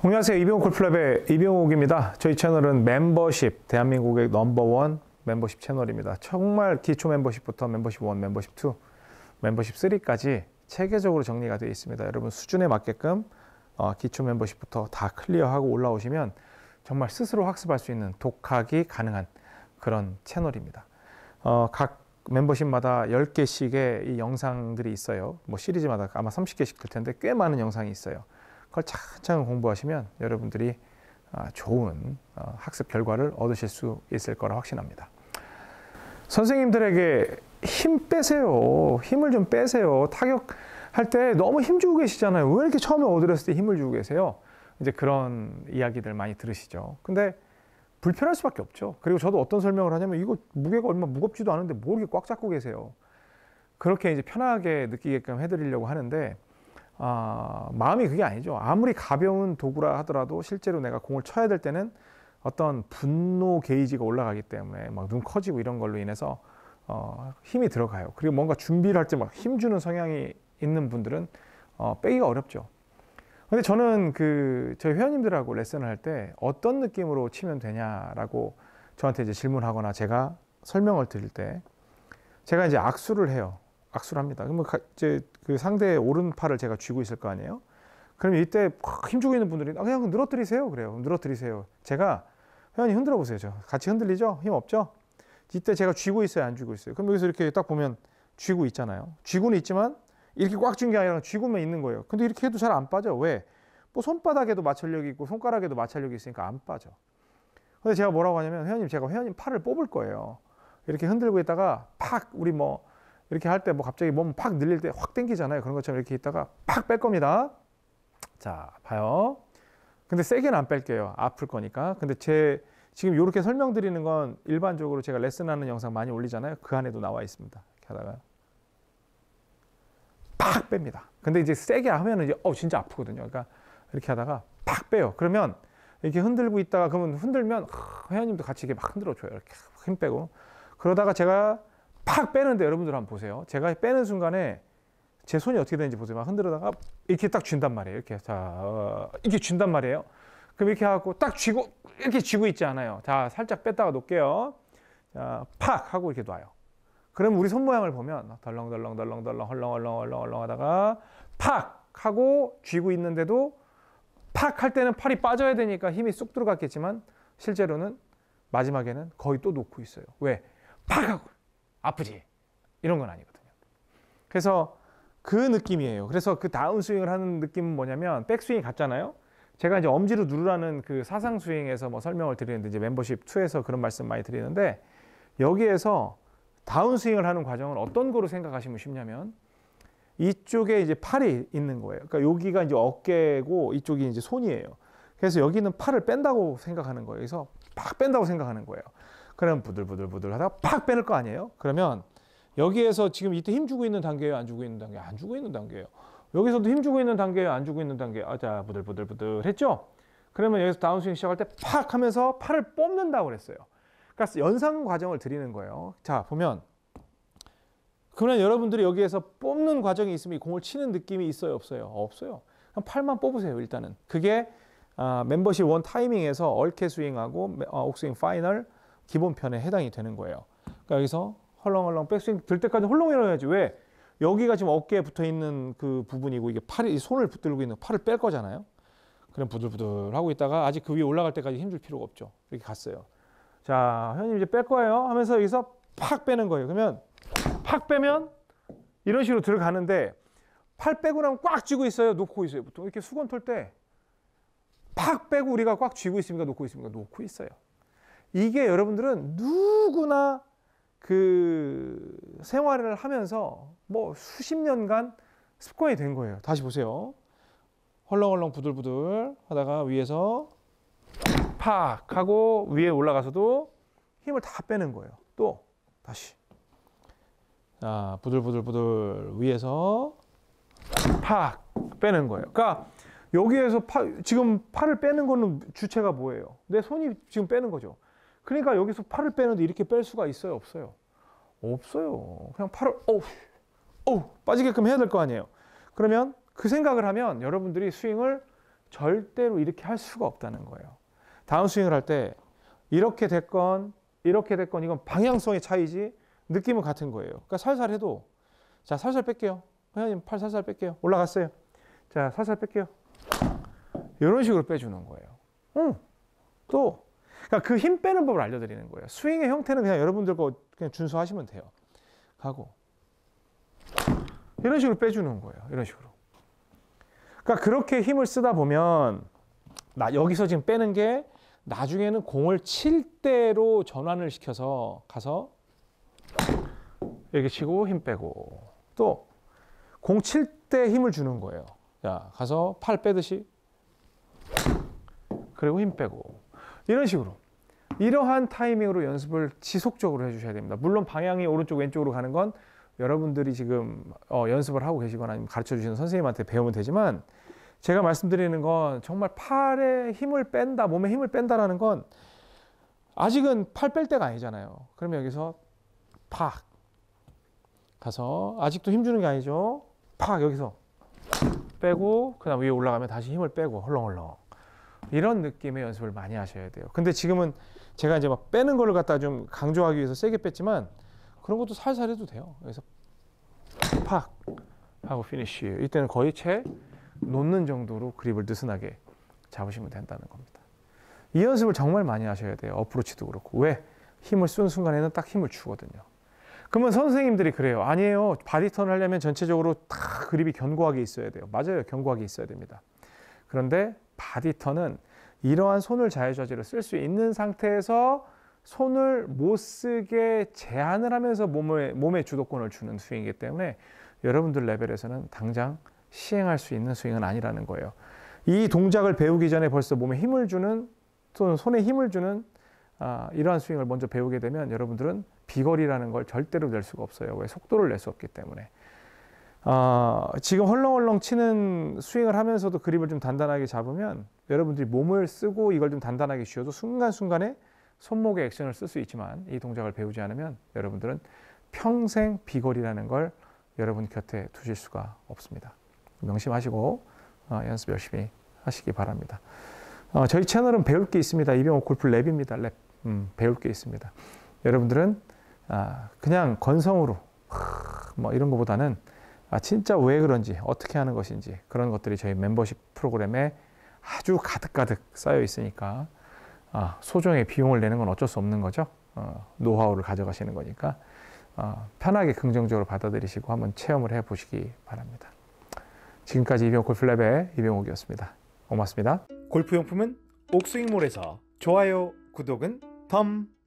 안녕하세요. 이병욱 골프랩의 이병욱입니다 저희 채널은 멤버십, 대한민국의 넘버원 멤버십 채널입니다. 정말 기초 멤버십부터 멤버십 1, 멤버십 2, 멤버십 3까지 체계적으로 정리가 되어 있습니다. 여러분 수준에 맞게끔 어, 기초 멤버십부터 다 클리어하고 올라오시면 정말 스스로 학습할 수 있는 독학이 가능한 그런 채널입니다. 어, 각 멤버십마다 10개씩의 이 영상들이 있어요. 뭐 시리즈마다 아마 30개씩 될 텐데 꽤 많은 영상이 있어요. 그걸 차근차근 공부하시면 여러분들이 아, 좋은 어, 학습 결과를 얻으실 수 있을 거라 확신합니다. 선생님들에게 힘 빼세요. 힘을 좀 빼세요. 타격할 때 너무 힘 주고 계시잖아요. 왜 이렇게 처음에 어드렸을 때 힘을 주고 계세요? 이제 그런 이야기들 많이 들으시죠. 근데 불편할 수밖에 없죠. 그리고 저도 어떤 설명을 하냐면 이거 무게가 얼마 무겁지도 않은데 뭐 이렇게 꽉 잡고 계세요. 그렇게 이제 편하게 느끼게끔 해드리려고 하는데 아, 마음이 그게 아니죠. 아무리 가벼운 도구라 하더라도 실제로 내가 공을 쳐야 될 때는 어떤 분노 게이지가 올라가기 때문에 막 눈 커지고 이런 걸로 인해서 어, 힘이 들어가요. 그리고 뭔가 준비를 할 때 막 힘주는 성향이 있는 분들은 어, 빼기가 어렵죠. 근데 저는 그 저희 회원님들하고 레슨을 할 때 어떤 느낌으로 치면 되냐라고 저한테 이제 질문하거나 제가 설명을 드릴 때 제가 이제 악수를 해요. 악수를 합니다. 그러면 이제 그 상대의 오른팔을 제가 쥐고 있을 거 아니에요? 그럼 이때 힘주고 있는 분들이 아, 그냥 늘어뜨리세요. 그래요. 늘어뜨리세요. 제가 회원님 흔들어 보세요. 저. 같이 흔들리죠? 힘 없죠? 이때 제가 쥐고 있어요? 안 쥐고 있어요? 그럼 여기서 이렇게 딱 보면 쥐고 있잖아요. 쥐고는 있지만 이렇게 꽉 쥔 게 아니라 쥐고만 있는 거예요. 근데 이렇게 해도 잘 안 빠져. 왜? 뭐 손바닥에도 마찰력이 있고 손가락에도 마찰력이 있으니까 안 빠져. 근데 제가 뭐라고 하냐면 회원님 제가 회원님 팔을 뽑을 거예요. 이렇게 흔들고 있다가 팍 우리 뭐 이렇게 할 때 뭐 갑자기 몸 팍 늘릴 때 확 당기잖아요. 그런 것처럼 이렇게 있다가 팍 뺄 겁니다. 자, 봐요. 근데 세게는 안 뺄게요. 아플 거니까. 근데 제 지금 이렇게 설명드리는 건 일반적으로 제가 레슨하는 영상 많이 올리잖아요. 그 안에도 나와 있습니다. 이렇게 하다가 팍 뺍니다. 근데 이제 세게 하면 이제 어 진짜 아프거든요. 그러니까 이렇게 하다가 팍 빼요. 그러면 이렇게 흔들고 있다가 그러면 흔들면 회원님도 같이 이렇게 막 흔들어 줘요. 이렇게 힘 빼고 그러다가 제가 팍 빼는데 여러분들 한번 보세요. 제가 빼는 순간에 제 손이 어떻게 되는지 보세요. 막 흔들어다가 이렇게 딱 쥔단 말이에요. 이렇게 자 어, 이렇게 쥔단 말이에요. 그럼 이렇게 하고 딱 쥐고 이렇게 쥐고 있지 않아요. 자 살짝 뺐다가 놓을게요. 자, 팍 하고 이렇게 놔요. 그럼 우리 손 모양을 보면 덜렁덜렁 덜렁덜렁 헐렁헐렁 헐렁헐렁 하다가 팍 하고 쥐고 있는데도 팍 할 때는 팔이 빠져야 되니까 힘이 쑥 들어갔겠지만 실제로는 마지막에는 거의 또 놓고 있어요. 왜? 팍 하고 아프지 이런 건 아니거든요. 그래서 그 느낌이에요. 그래서 그 다운스윙을 하는 느낌은 뭐냐면 백스윙이 같잖아요. 제가 이제 엄지로 누르라는 그 사상 스윙에서 뭐 설명을 드리는데 이제 멤버십 2에서 그런 말씀 많이 드리는데 여기에서 다운스윙을 하는 과정을 어떤 거로 생각하시면 쉽냐면 이쪽에 이제 팔이 있는 거예요. 그러니까 여기가 이제 어깨고 이쪽이 이제 손이에요. 그래서 여기는 팔을 뺀다고 생각하는 거예요. 그래서 팍 뺀다고 생각하는 거예요. 그럼 부들부들부들 하다가 팍 빼낼 거 아니에요? 그러면 여기에서 지금 이때 힘 주고 있는 단계예요? 안 주고 있는 단계? 안 주고 있는 단계예요. 여기서도 힘 주고 있는 단계예요? 안 주고 있는 단계? 아, 자, 부들부들부들 했죠? 그러면 여기서 다운스윙 시작할 때 팍 하면서 팔을 뽑는다고 그랬어요. 그러니까 연상 과정을 드리는 거예요. 자, 보면. 그러면 여러분들이 여기에서 뽑는 과정이 있으면 공을 치는 느낌이 있어요? 없어요? 없어요. 그럼 팔만 뽑으세요, 일단은. 그게 아, 멤버십 원 타이밍에서 얼캐 스윙하고 어, 옥스윙 파이널 기본편에 해당이 되는 거예요. 그러니까 여기서 헐렁헐렁 백스윙 들 때까지 홀렁 일어나야지 왜 여기가 지금 어깨에 붙어 있는 그 부분이고 이게 팔이 손을 붙들고 있는 팔을 뺄 거잖아요. 그럼 부들부들 하고 있다가 아직 그 위에 올라갈 때까지 힘 줄 필요가 없죠. 이렇게 갔어요. 자, 회님 이제 뺄 거예요. 하면서 여기서 팍 빼는 거예요. 그러면 팍 빼면 이런 식으로 들어가는데 팔 빼고 나면 꽉 쥐고 있어요. 놓고 있어요. 보통 이렇게 수건 털 때 팍 빼고 우리가 꽉 쥐고 있습니까? 놓고 있습니까? 놓고 있어요. 이게 여러분들은 누구나 그 생활을 하면서 뭐 수십 년간 습관이 된 거예요. 다시 보세요. 헐렁헐렁 부들부들 하다가 위에서 팍 하고 위에 올라가서도 힘을 다 빼는 거예요. 또 다시 아, 부들부들부들 위에서 팍 빼는 거예요. 그러니까 여기에서 파, 지금 팔을 빼는 거는 주체가 뭐예요? 내 손이 지금 빼는 거죠. 그러니까 여기서 팔을 빼는데 이렇게 뺄 수가 있어요? 없어요? 없어요. 그냥 팔을 어우, 어우 빠지게끔 해야 될 거 아니에요. 그러면 그 생각을 하면 여러분들이 스윙을 절대로 이렇게 할 수가 없다는 거예요. 다운 스윙을 할 때 이렇게 됐건 이렇게 됐건 이건 방향성의 차이지 느낌은 같은 거예요. 그러니까 살살 해도 자 살살 뺄게요. 회원님 팔 살살 뺄게요. 올라갔어요. 자 살살 뺄게요. 이런 식으로 빼주는 거예요. 응. 또 그러니까 그힘 빼는 법을 알려드리는 거예요. 스윙의 형태는 그냥 여러분들 거 그냥 준수하시면 돼요. 가고 이런 식으로 빼주는 거예요. 이런 식으로. 그러니까 그렇게 힘을 쓰다 보면 나 여기서 지금 빼는 게 나중에는 공을 칠 때로 전환을 시켜서 가서 이렇게 치고 힘 빼고 또 공 칠 때 힘을 주는 거예요. 자 가서 팔 빼듯이 그리고 힘 빼고 이런 식으로 이러한 타이밍으로 연습을 지속적으로 해주셔야 됩니다. 물론 방향이 오른쪽 왼쪽으로 가는 건 여러분들이 지금 어, 연습을 하고 계시거나 아니면 가르쳐 주시는 선생님한테 배우면 되지만 제가 말씀드리는 건 정말 팔에 힘을 뺀다, 몸에 힘을 뺀다라는 건 아직은 팔 뺄 때가 아니잖아요. 그러면 여기서 팍 가서 아직도 힘 주는 게 아니죠. 팍 여기서 빼고 그다음 위에 올라가면 다시 힘을 빼고 헐렁헐렁. 이런 느낌의 연습을 많이 하셔야 돼요. 근데 지금은 제가 이제 막 빼는 걸 갖다 좀 강조하기 위해서 세게 뺐지만 그런 것도 살살 해도 돼요. 그래서 팍 하고 피니쉬. 이때는 거의 채 놓는 정도로 그립을 느슨하게 잡으시면 된다는 겁니다. 이 연습을 정말 많이 하셔야 돼요. 어프로치도 그렇고. 왜? 힘을 쓴 순간에는 딱 힘을 주거든요. 그러면 선생님들이 그래요. 아니에요. 바디턴 하려면 전체적으로 다 그립이 견고하게 있어야 돼요. 맞아요. 견고하게 있어야 됩니다. 그런데 바디터는 이러한 손을 자유자재로 쓸 수 있는 상태에서 손을 못 쓰게 제한을 하면서 몸에, 몸에 주도권을 주는 스윙이기 때문에 여러분들 레벨에서는 당장 시행할 수 있는 스윙은 아니라는 거예요. 이 동작을 배우기 전에 벌써 몸에 힘을 주는 또는 손에 힘을 주는 아, 이러한 스윙을 먼저 배우게 되면 여러분들은 비거리라는 걸 절대로 낼 수가 없어요. 왜? 속도를 낼 수 없기 때문에. 어, 지금 헐렁헐렁 치는 스윙을 하면서도 그립을 좀 단단하게 잡으면 여러분들이 몸을 쓰고 이걸 좀 단단하게 쉬어도 순간순간에 손목의 액션을 쓸 수 있지만 이 동작을 배우지 않으면 여러분들은 평생 비거리라는 걸 여러분 곁에 두실 수가 없습니다. 명심하시고 어, 연습 열심히 하시기 바랍니다. 어, 저희 채널은 배울 게 있습니다. 이병호 골프 랩입니다. 랩 음, 배울 게 있습니다. 여러분들은 아, 그냥 건성으로 하, 뭐 이런 것보다는 아, 진짜 왜 그런지, 어떻게 하는 것인지, 그런 것들이 저희 멤버십 프로그램에 아주 가득가득 쌓여 있으니까, 아, 소정의 비용을 내는 건 어쩔 수 없는 거죠. 어, 노하우를 가져가시는 거니까, 어, 편하게 긍정적으로 받아들이시고 한번 체험을 해 보시기 바랍니다. 지금까지 이병 골플랩의 이병옥이었습니다. 고맙습니다. 골프용품은 옥스윙몰에서 좋아요, 구독은 덤!